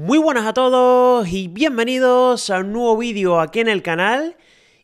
Muy buenas a todos y bienvenidos a un nuevo vídeo aquí en el canal.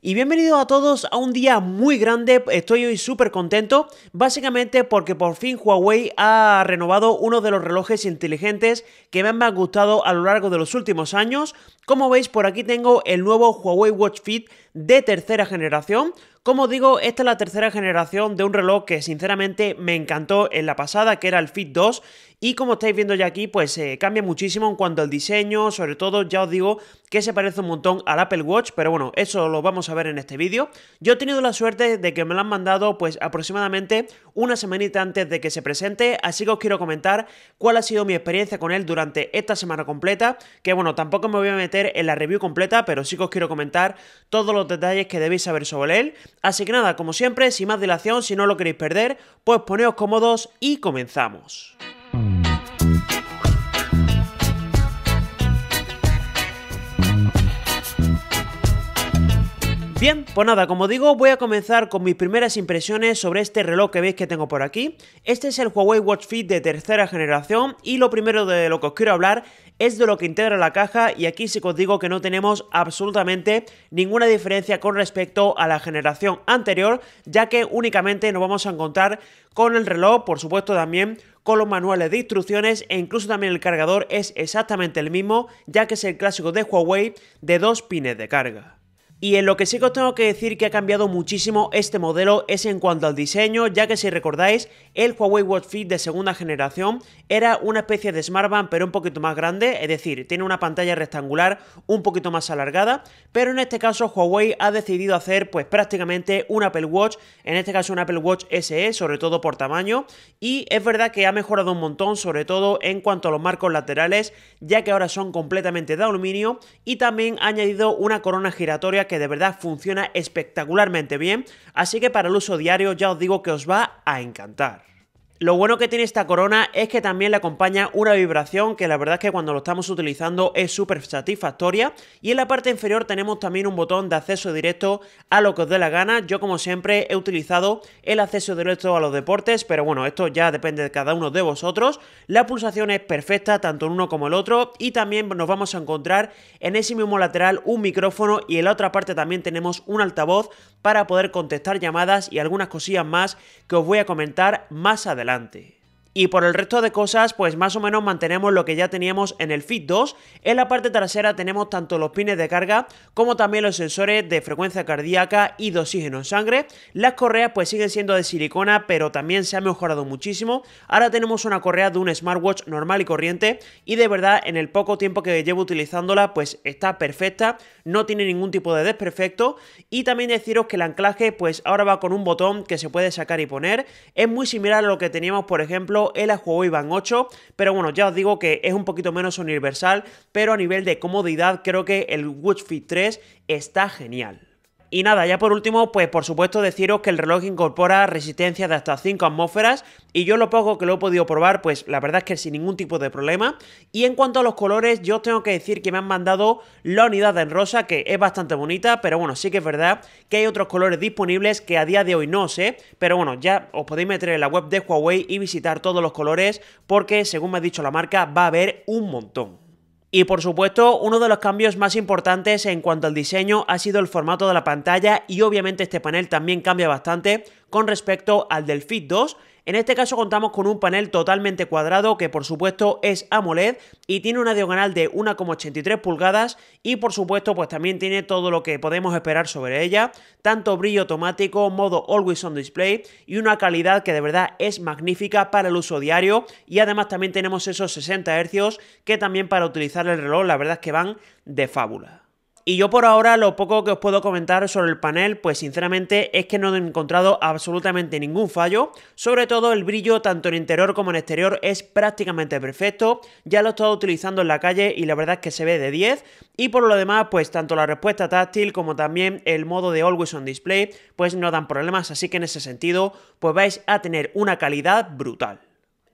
Y bienvenidos a todos a un día muy grande, estoy hoy súper contento, básicamente porque por fin Huawei ha renovado uno de los relojes inteligentes que me han gustado a lo largo de los últimos años. Como veis por aquí tengo el nuevo Huawei Watch Fit de tercera generación. Como digo, esta es la tercera generación de un reloj que sinceramente me encantó en la pasada, que era el Fit 2, y como estáis viendo ya aquí, pues eh, cambia muchísimo en cuanto al diseño, sobre todo ya os digo que se parece un montón al Apple Watch, pero bueno, eso lo vamos a ver en este vídeo. Yo he tenido la suerte de que me lo han mandado pues aproximadamente una semanita antes de que se presente, así que os quiero comentar cuál ha sido mi experiencia con él durante esta semana completa, que bueno, tampoco me voy a meter en la review completa, pero sí que os quiero comentar todos los detalles que debéis saber sobre él. Así que nada, como siempre, sin más dilación, si no lo queréis perder, pues poneos cómodos y comenzamos. Bien, pues nada, como digo, voy a comenzar con mis primeras impresiones sobre este reloj que veis que tengo por aquí. Este es el Huawei Watch Fit de tercera generación y lo primero de lo que os quiero hablar es de lo que integra la caja y aquí sí que os digo que no tenemos absolutamente ninguna diferencia con respecto a la generación anterior, ya que únicamente nos vamos a encontrar con el reloj, por supuesto también con los manuales de instrucciones e incluso también el cargador es exactamente el mismo, ya que es el clásico de Huawei de dos pines de carga. Y en lo que sí que os tengo que decir que ha cambiado muchísimo este modelo es en cuanto al diseño, ya que si recordáis, el Huawei Watch Fit de segunda generación era una especie de smartband pero un poquito más grande, es decir, tiene una pantalla rectangular un poquito más alargada, pero en este caso Huawei ha decidido hacer pues prácticamente un Apple Watch, en este caso un Apple Watch SE, sobre todo por tamaño, y es verdad que ha mejorado un montón, sobre todo en cuanto a los marcos laterales, ya que ahora son completamente de aluminio, y también ha añadido una corona giratoria que de verdad funciona espectacularmente bien, así que para el uso diario ya os digo que os va a encantar. Lo bueno que tiene esta corona es que también le acompaña una vibración que la verdad es que cuando lo estamos utilizando es súper satisfactoria. Y en la parte inferior tenemos también un botón de acceso directo a lo que os dé la gana. Yo como siempre he utilizado el acceso directo a los deportes, pero bueno, esto ya depende de cada uno de vosotros. La pulsación es perfecta tanto en uno como el otro y también nos vamos a encontrar en ese mismo lateral un micrófono y en la otra parte también tenemos un altavoz para poder contestar llamadas y algunas cosillas más que os voy a comentar más adelante y por el resto de cosas pues más o menos mantenemos lo que ya teníamos en el Fit 2. En la parte trasera tenemos tanto los pines de carga como también los sensores de frecuencia cardíaca y de oxígeno en sangre. Las correas pues siguen siendo de silicona pero también se ha mejorado muchísimo. Ahora tenemos una correa de un smartwatch normal y corriente y de verdad en el poco tiempo que llevo utilizándola pues está perfecta, no tiene ningún tipo de desperfecto y también deciros que el anclaje pues ahora va con un botón que se puede sacar y poner. Es muy similar a lo que teníamos por ejemplo el él ha jugado Ivan 8, pero bueno, ya os digo que es un poquito menos universal, pero a nivel de comodidad creo que el Watch Fit 3 está genial. Y nada, ya por último, pues por supuesto deciros que el reloj incorpora resistencia de hasta 5 atmósferas y yo lo poco que lo he podido probar, pues la verdad es que sin ningún tipo de problema. Y en cuanto a los colores, yo tengo que decir que me han mandado la unidad en rosa, que es bastante bonita, pero bueno, sí que es verdad que hay otros colores disponibles que a día de hoy no sé, pero bueno, ya os podéis meter en la web de Huawei y visitar todos los colores porque, según me ha dicho la marca, va a haber un montón. Y por supuesto, uno de los cambios más importantes en cuanto al diseño ha sido el formato de la pantalla y obviamente este panel también cambia bastante con respecto al del Fit 2 en este caso contamos con un panel totalmente cuadrado que por supuesto es AMOLED y tiene una diagonal de 1,83 pulgadas y por supuesto pues también tiene todo lo que podemos esperar sobre ella, tanto brillo automático, modo Always on Display y una calidad que de verdad es magnífica para el uso diario y además también tenemos esos 60 Hz que también para utilizar el reloj la verdad es que van de fábula. Y yo por ahora lo poco que os puedo comentar sobre el panel, pues sinceramente es que no he encontrado absolutamente ningún fallo. Sobre todo el brillo tanto en interior como en exterior es prácticamente perfecto. Ya lo he estado utilizando en la calle y la verdad es que se ve de 10. Y por lo demás, pues tanto la respuesta táctil como también el modo de Always on Display, pues no dan problemas. Así que en ese sentido, pues vais a tener una calidad brutal.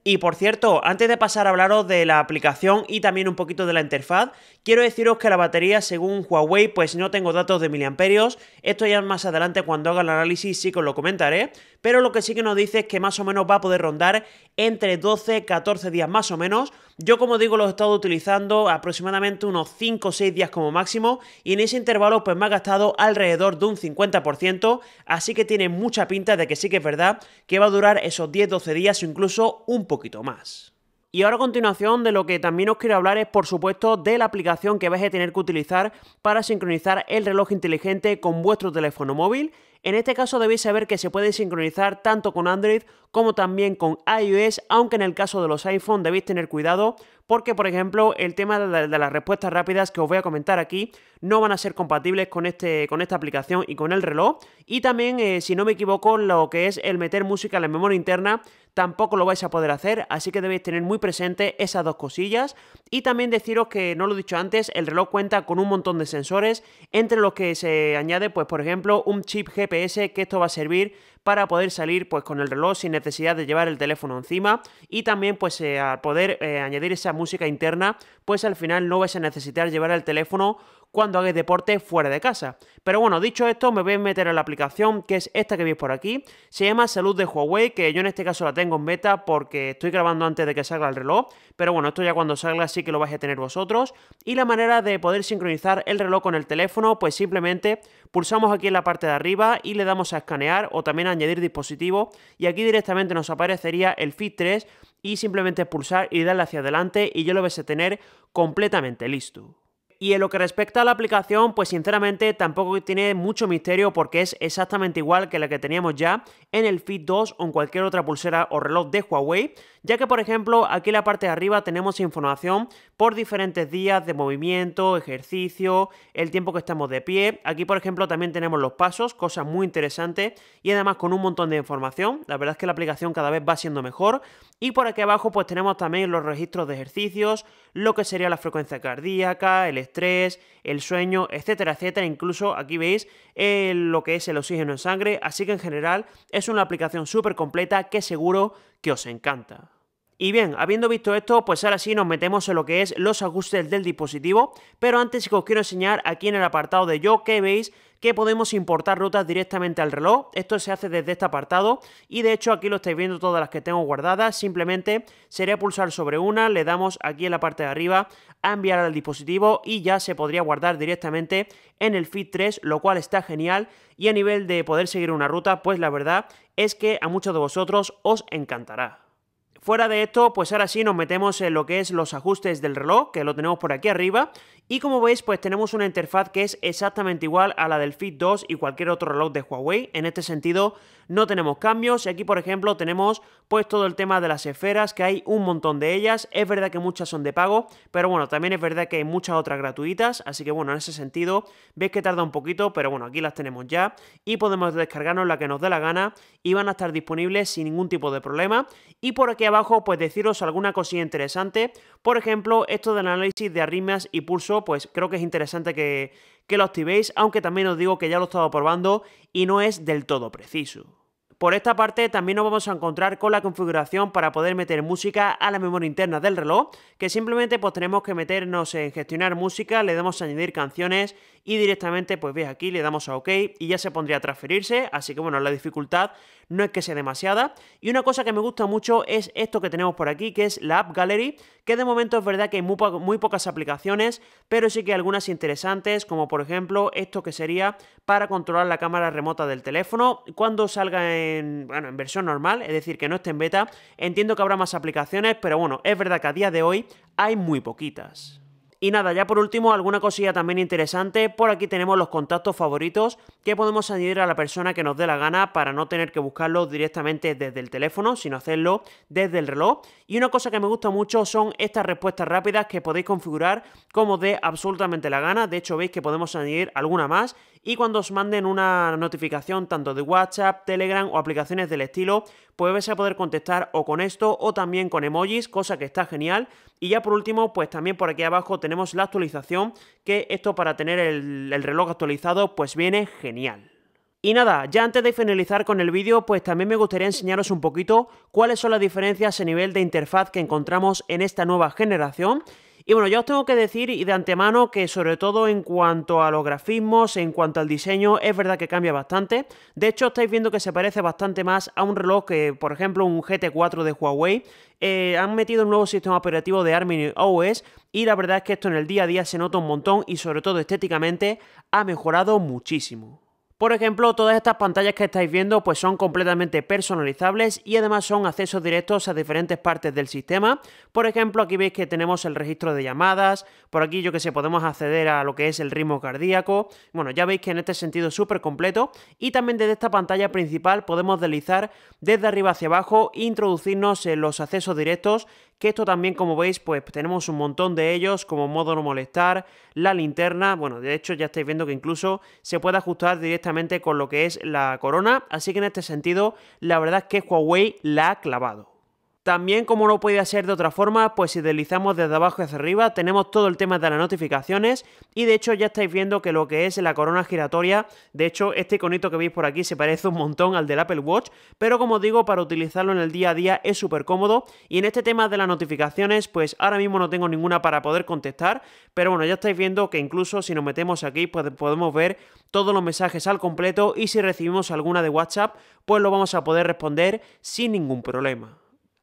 Y por cierto, antes de pasar a hablaros de la aplicación y también un poquito de la interfaz, quiero deciros que la batería según Huawei pues no tengo datos de miliamperios, esto ya más adelante cuando haga el análisis sí que os lo comentaré, pero lo que sí que nos dice es que más o menos va a poder rondar entre 12, 14 días más o menos. Yo como digo lo he estado utilizando aproximadamente unos 5 o 6 días como máximo y en ese intervalo pues me ha gastado alrededor de un 50%, así que tiene mucha pinta de que sí que es verdad que va a durar esos 10-12 días o incluso un poquito más. Y ahora a continuación de lo que también os quiero hablar es por supuesto de la aplicación que vais a tener que utilizar para sincronizar el reloj inteligente con vuestro teléfono móvil. En este caso debéis saber que se puede sincronizar tanto con Android como también con iOS, aunque en el caso de los iPhone debéis tener cuidado porque, por ejemplo, el tema de, las respuestas rápidas que os voy a comentar aquí no van a ser compatibles con, este, con esta aplicación y con el reloj. Y también, eh, si no me equivoco, lo que es el meter música en la memoria interna tampoco lo vais a poder hacer, así que debéis tener muy presente esas dos cosillas. Y también deciros que, no lo he dicho antes, el reloj cuenta con un montón de sensores, entre los que se añade, pues por ejemplo, un chip GPS, que esto va a servir para poder salir pues con el reloj sin necesidad de llevar el teléfono encima y también pues eh, al poder eh, añadir esa música interna pues al final no vais a necesitar llevar el teléfono cuando hagáis deporte fuera de casa. Pero bueno, dicho esto, me voy a meter en la aplicación que es esta que veis por aquí. Se llama Salud de Huawei, que yo en este caso la tengo en beta porque estoy grabando antes de que salga el reloj. Pero bueno, esto ya cuando salga sí que lo vais a tener vosotros. Y la manera de poder sincronizar el reloj con el teléfono, pues simplemente pulsamos aquí en la parte de arriba y le damos a escanear o también a añadir dispositivo. Y aquí directamente nos aparecería el Fit 3 y simplemente pulsar y darle hacia adelante y ya lo vais a tener completamente listo. Y en lo que respecta a la aplicación, pues sinceramente tampoco tiene mucho misterio porque es exactamente igual que la que teníamos ya en el Fit 2 o en cualquier otra pulsera o reloj de Huawei, ya que por ejemplo aquí en la parte de arriba tenemos información por diferentes días de movimiento, ejercicio, el tiempo que estamos de pie, aquí por ejemplo también tenemos los pasos, cosa muy interesante y además con un montón de información, la verdad es que la aplicación cada vez va siendo mejor y por aquí abajo pues tenemos también los registros de ejercicios, lo que sería la frecuencia cardíaca, el estrés, el sueño, etcétera, etcétera, incluso aquí veis eh, lo que es el oxígeno en sangre, así que en general es una aplicación súper completa que seguro que os encanta. Y bien, habiendo visto esto, pues ahora sí nos metemos en lo que es los ajustes del dispositivo, pero antes os quiero enseñar aquí en el apartado de yo que veis que podemos importar rutas directamente al reloj. Esto se hace desde este apartado y de hecho aquí lo estáis viendo todas las que tengo guardadas. Simplemente sería pulsar sobre una, le damos aquí en la parte de arriba a enviar al dispositivo y ya se podría guardar directamente en el Fit 3, lo cual está genial y a nivel de poder seguir una ruta, pues la verdad es que a muchos de vosotros os encantará. Fuera de esto, pues ahora sí nos metemos en lo que es los ajustes del reloj, que lo tenemos por aquí arriba. Y como veis, pues tenemos una interfaz que es exactamente igual a la del Fit 2 y cualquier otro reloj de Huawei. En este sentido, no tenemos cambios. Y aquí, por ejemplo, tenemos pues todo el tema de las esferas, que hay un montón de ellas, es verdad que muchas son de pago, pero bueno, también es verdad que hay muchas otras gratuitas, así que bueno, en ese sentido, veis que tarda un poquito, pero bueno, aquí las tenemos ya y podemos descargarnos la que nos dé la gana y van a estar disponibles sin ningún tipo de problema. Y por aquí abajo, pues deciros alguna cosilla interesante, por ejemplo, esto del análisis de arritmias y pulso, pues creo que es interesante que, que lo activéis, aunque también os digo que ya lo he estado probando y no es del todo preciso. Por esta parte también nos vamos a encontrar con la configuración para poder meter música a la memoria interna del reloj, que simplemente pues tenemos que meternos en gestionar música, le damos a añadir canciones y directamente pues veis aquí le damos a OK y ya se pondría a transferirse, así que bueno, la dificultad no es que sea demasiada. Y una cosa que me gusta mucho es esto que tenemos por aquí, que es la App Gallery, que de momento es verdad que hay muy, pocas aplicaciones, pero sí que hay algunas interesantes, como por ejemplo esto que sería para controlar la cámara remota del teléfono cuando salga en en, bueno, en versión normal, es decir, que no esté en beta. Entiendo que habrá más aplicaciones, pero bueno, es verdad que a día de hoy hay muy poquitas. Y nada, ya por último, alguna cosilla también interesante. Por aquí tenemos los contactos favoritos que podemos añadir a la persona que nos dé la gana para no tener que buscarlos directamente desde el teléfono, sino hacerlo desde el reloj. Y una cosa que me gusta mucho son estas respuestas rápidas que podéis configurar como os dé absolutamente la gana. De hecho, veis que podemos añadir alguna más y cuando os manden una notificación tanto de WhatsApp, Telegram o aplicaciones del estilo, pues vais a poder contestar o con esto o también con emojis, cosa que está genial. Y ya por último, pues también por aquí abajo tenemos la actualización, que esto para tener el, el reloj actualizado pues viene genial. Y nada, ya antes de finalizar con el vídeo, pues también me gustaría enseñaros un poquito cuáles son las diferencias a nivel de interfaz que encontramos en esta nueva generación y bueno, ya os tengo que decir y de antemano que sobre todo en cuanto a los grafismos, en cuanto al diseño, es verdad que cambia bastante. De hecho, estáis viendo que se parece bastante más a un reloj que, por ejemplo, un GT4 de Huawei. Eh, han metido un nuevo sistema operativo de Harmony OS y la verdad es que esto en el día a día se nota un montón y sobre todo estéticamente ha mejorado muchísimo. Por ejemplo, todas estas pantallas que estáis viendo pues son completamente personalizables y además son accesos directos a diferentes partes del sistema. Por ejemplo, aquí veis que tenemos el registro de llamadas, por aquí yo que sé, podemos acceder a lo que es el ritmo cardíaco. Bueno, ya veis que en este sentido es súper completo y también desde esta pantalla principal podemos deslizar desde arriba hacia abajo e introducirnos en los accesos directos que esto también como veis pues tenemos un montón de ellos como modo no molestar, la linterna, bueno de hecho ya estáis viendo que incluso se puede ajustar directamente con lo que es la corona, así que en este sentido la verdad es que Huawei la ha clavado. También, como no puede ser de otra forma, pues si deslizamos desde abajo hacia arriba, tenemos todo el tema de las notificaciones y de hecho ya estáis viendo que lo que es la corona giratoria, de hecho este iconito que veis por aquí se parece un montón al del Apple Watch, pero como digo, para utilizarlo en el día a día es súper cómodo y en este tema de las notificaciones, pues ahora mismo no tengo ninguna para poder contestar, pero bueno, ya estáis viendo que incluso si nos metemos aquí, pues podemos ver todos los mensajes al completo y si recibimos alguna de WhatsApp, pues lo vamos a poder responder sin ningún problema.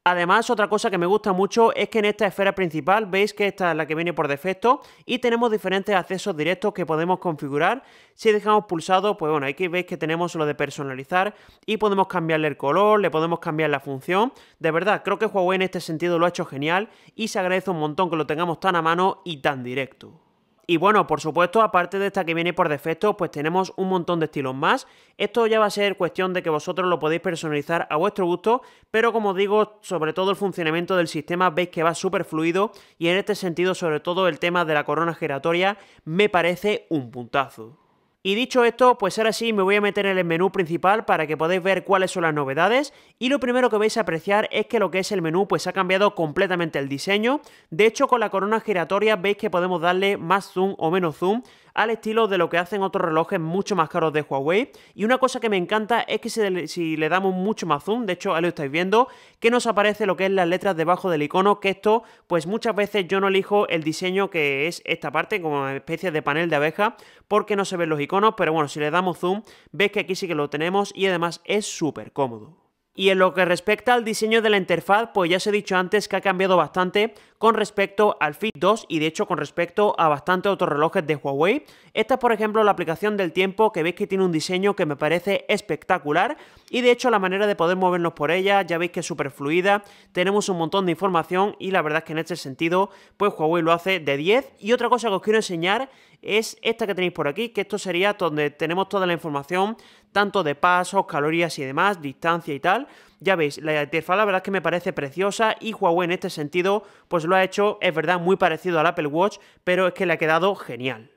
Además, otra cosa que me gusta mucho es que en esta esfera principal, veis que esta es la que viene por defecto y tenemos diferentes accesos directos que podemos configurar. Si dejamos pulsado, pues bueno, aquí veis que tenemos lo de personalizar y podemos cambiarle el color, le podemos cambiar la función. De verdad, creo que Huawei en este sentido lo ha hecho genial y se agradece un montón que lo tengamos tan a mano y tan directo. Y bueno, por supuesto, aparte de esta que viene por defecto, pues tenemos un montón de estilos más. Esto ya va a ser cuestión de que vosotros lo podéis personalizar a vuestro gusto, pero como digo, sobre todo el funcionamiento del sistema veis que va súper fluido y en este sentido, sobre todo el tema de la corona giratoria, me parece un puntazo. Y dicho esto, pues ahora sí me voy a meter en el menú principal para que podáis ver cuáles son las novedades. Y lo primero que vais a apreciar es que lo que es el menú pues ha cambiado completamente el diseño. De hecho, con la corona giratoria veis que podemos darle más zoom o menos zoom al estilo de lo que hacen otros relojes mucho más caros de Huawei. Y una cosa que me encanta es que si, le damos mucho más zoom, de hecho ahí lo estáis viendo, que nos aparece lo que es las letras debajo del icono, que esto pues muchas veces yo no elijo el diseño que es esta parte, como una especie de panel de abeja, porque no se ven los iconos, pero bueno, si le damos zoom, ves que aquí sí que lo tenemos y además es súper cómodo. Y en lo que respecta al diseño de la interfaz, pues ya os he dicho antes que ha cambiado bastante con respecto al Fit 2 y de hecho con respecto a bastantes otros relojes de Huawei. Esta es por ejemplo la aplicación del tiempo que veis que tiene un diseño que me parece espectacular y de hecho la manera de poder movernos por ella ya veis que es súper fluida, tenemos un montón de información y la verdad es que en este sentido pues Huawei lo hace de 10. Y otra cosa que os quiero enseñar es esta que tenéis por aquí, que esto sería donde tenemos toda la información, tanto de pasos, calorías y demás, distancia y tal. Ya veis, la interfaz la verdad es que me parece preciosa y Huawei en este sentido pues lo ha hecho, es verdad, muy parecido al Apple Watch, pero es que le ha quedado genial.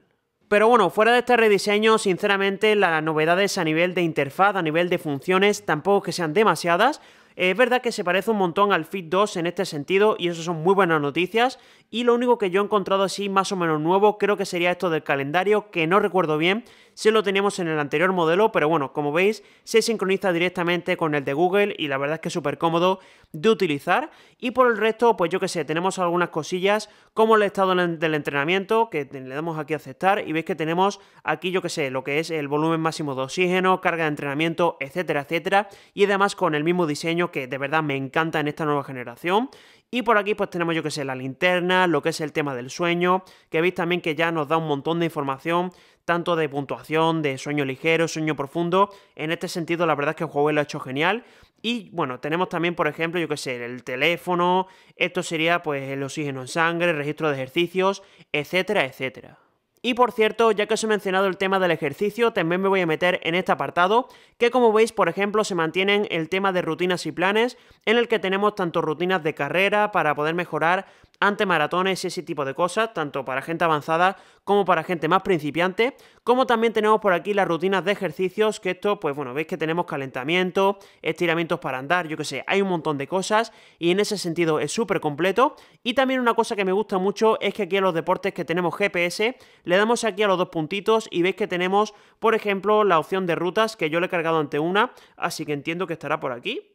Pero bueno, fuera de este rediseño, sinceramente las novedades a nivel de interfaz, a nivel de funciones, tampoco que sean demasiadas, es verdad que se parece un montón al Fit 2 en este sentido y eso son muy buenas noticias. Y lo único que yo he encontrado así más o menos nuevo creo que sería esto del calendario que no recuerdo bien se lo teníamos en el anterior modelo, pero bueno, como veis, se sincroniza directamente con el de Google y la verdad es que es súper cómodo de utilizar. Y por el resto, pues yo que sé, tenemos algunas cosillas como el estado del entrenamiento, que le damos aquí a aceptar y veis que tenemos aquí, yo que sé, lo que es el volumen máximo de oxígeno, carga de entrenamiento, etcétera, etcétera. Y además con el mismo diseño que de verdad me encanta en esta nueva generación. Y por aquí pues tenemos yo que sé la linterna, lo que es el tema del sueño, que veis también que ya nos da un montón de información tanto de puntuación, de sueño ligero, sueño profundo. En este sentido, la verdad es que Huawei lo ha hecho genial. Y bueno, tenemos también, por ejemplo, yo qué sé, el teléfono, esto sería pues el oxígeno en sangre, registro de ejercicios, etcétera, etcétera. Y por cierto, ya que os he mencionado el tema del ejercicio, también me voy a meter en este apartado, que como veis, por ejemplo, se mantienen el tema de rutinas y planes, en el que tenemos tanto rutinas de carrera para poder mejorar ante maratones y ese tipo de cosas, tanto para gente avanzada como para gente más principiante, como también tenemos por aquí las rutinas de ejercicios, que esto, pues bueno, veis que tenemos calentamiento, estiramientos para andar, yo que sé, hay un montón de cosas y en ese sentido es súper completo. Y también una cosa que me gusta mucho es que aquí en los deportes que tenemos GPS, le damos aquí a los dos puntitos y veis que tenemos, por ejemplo, la opción de rutas que yo le he cargado ante una, así que entiendo que estará por aquí,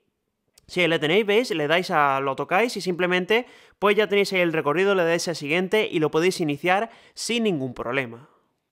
si le tenéis, veis, le dais a lo tocáis y simplemente pues ya tenéis ahí el recorrido, le dais a siguiente y lo podéis iniciar sin ningún problema.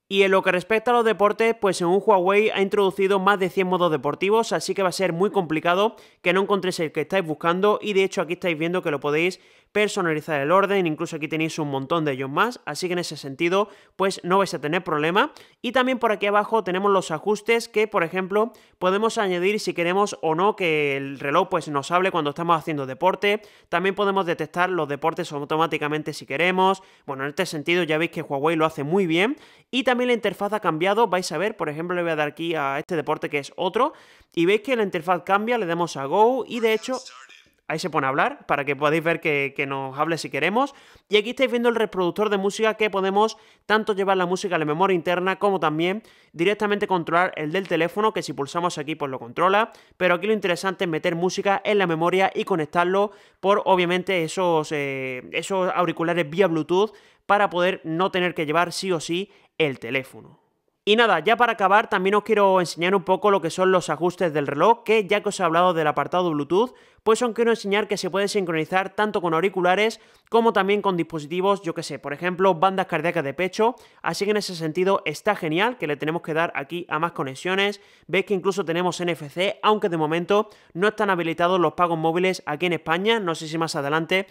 Y en lo que respecta a los deportes, pues en un Huawei ha introducido más de 100 modos deportivos, así que va a ser muy complicado que no encontréis el que estáis buscando y de hecho aquí estáis viendo que lo podéis personalizar el orden, incluso aquí tenéis un montón de ellos más, así que en ese sentido pues no vais a tener problema. Y también por aquí abajo tenemos los ajustes que por ejemplo podemos añadir si queremos o no que el reloj pues nos hable cuando estamos haciendo deporte, también podemos detectar los deportes automáticamente si queremos, bueno en este sentido ya veis que Huawei lo hace muy bien y también la interfaz ha cambiado, vais a ver, por ejemplo le voy a dar aquí a este deporte que es otro y veis que la interfaz cambia, le damos a Go y de hecho Ahí se pone a hablar para que podáis ver que, nos hable si queremos. Y aquí estáis viendo el reproductor de música que podemos tanto llevar la música a la memoria interna como también directamente controlar el del teléfono, que si pulsamos aquí pues lo controla. Pero aquí lo interesante es meter música en la memoria y conectarlo por obviamente esos, eh, esos auriculares vía Bluetooth para poder no tener que llevar sí o sí el teléfono. Y nada, ya para acabar también os quiero enseñar un poco lo que son los ajustes del reloj, que ya que os he hablado del apartado Bluetooth, pues os quiero enseñar que se puede sincronizar tanto con auriculares como también con dispositivos, yo que sé, por ejemplo, bandas cardíacas de pecho, así que en ese sentido está genial, que le tenemos que dar aquí a más conexiones, veis que incluso tenemos NFC, aunque de momento no están habilitados los pagos móviles aquí en España, no sé si más adelante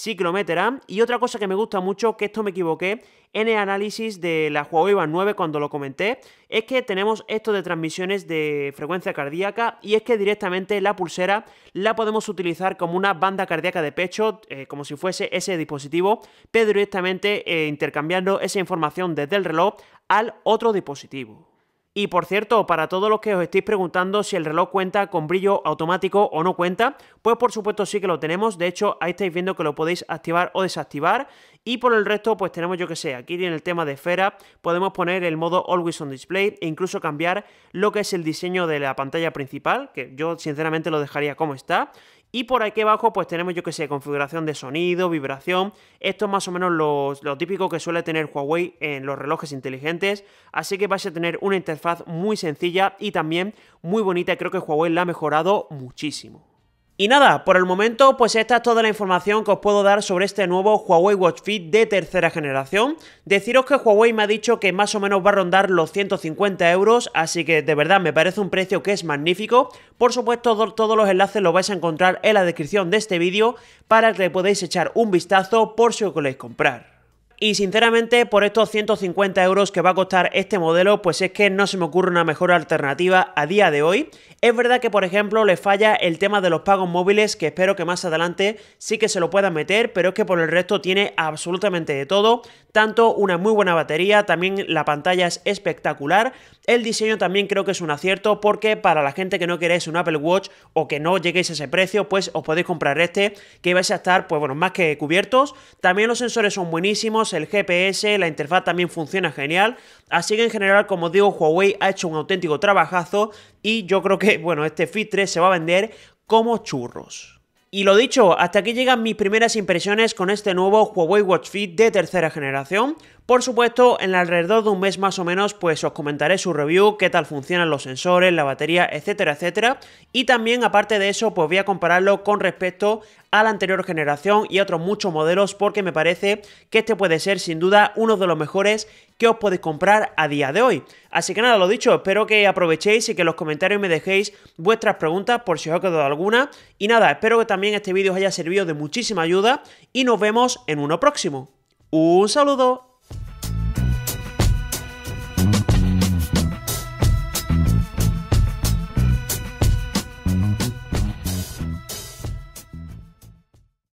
sí Y otra cosa que me gusta mucho, que esto me equivoqué en el análisis de la Huawei Band 9 cuando lo comenté, es que tenemos esto de transmisiones de frecuencia cardíaca y es que directamente la pulsera la podemos utilizar como una banda cardíaca de pecho, eh, como si fuese ese dispositivo, pero directamente eh, intercambiando esa información desde el reloj al otro dispositivo. Y por cierto, para todos los que os estéis preguntando si el reloj cuenta con brillo automático o no cuenta, pues por supuesto sí que lo tenemos. De hecho, ahí estáis viendo que lo podéis activar o desactivar. Y por el resto, pues tenemos yo que sé, aquí en el tema de esfera, podemos poner el modo Always on Display e incluso cambiar lo que es el diseño de la pantalla principal, que yo sinceramente lo dejaría como está. Y por aquí abajo pues tenemos yo que sé, configuración de sonido, vibración. Esto es más o menos lo, lo, típico que suele tener Huawei en los relojes inteligentes. Así que vais a tener una interfaz muy sencilla y también muy bonita. Creo que Huawei la ha mejorado muchísimo. Y nada, por el momento pues esta es toda la información que os puedo dar sobre este nuevo Huawei Watch Fit de tercera generación. Deciros que Huawei me ha dicho que más o menos va a rondar los 150 euros, así que de verdad me parece un precio que es magnífico. Por supuesto todos los enlaces los vais a encontrar en la descripción de este vídeo para que le podáis echar un vistazo por si os queréis comprar y sinceramente por estos 150 euros que va a costar este modelo pues es que no se me ocurre una mejor alternativa a día de hoy. Es verdad que por ejemplo le falla el tema de los pagos móviles que espero que más adelante sí que se lo puedan meter pero es que por el resto tiene absolutamente de todo tanto, una muy buena batería, también la pantalla es espectacular. El diseño también creo que es un acierto porque para la gente que no queréis un Apple Watch o que no lleguéis a ese precio, pues os podéis comprar este que vais a estar, pues bueno, más que cubiertos. También los sensores son buenísimos, el GPS, la interfaz también funciona genial. Así que en general, como digo, Huawei ha hecho un auténtico trabajazo y yo creo que, bueno, este Fit 3 se va a vender como churros. Y lo dicho, hasta aquí llegan mis primeras impresiones con este nuevo Huawei Watch Fit de tercera generación, por supuesto, en alrededor de un mes más o menos, pues os comentaré su review, qué tal funcionan los sensores, la batería, etcétera, etcétera. Y también, aparte de eso, pues voy a compararlo con respecto a la anterior generación y otros muchos modelos porque me parece que este puede ser sin duda uno de los mejores que os podéis comprar a día de hoy. Así que nada, lo dicho, espero que aprovechéis y que en los comentarios me dejéis vuestras preguntas por si os ha quedado alguna. Y nada, espero que también este vídeo os haya servido de muchísima ayuda y nos vemos en uno próximo. Un saludo.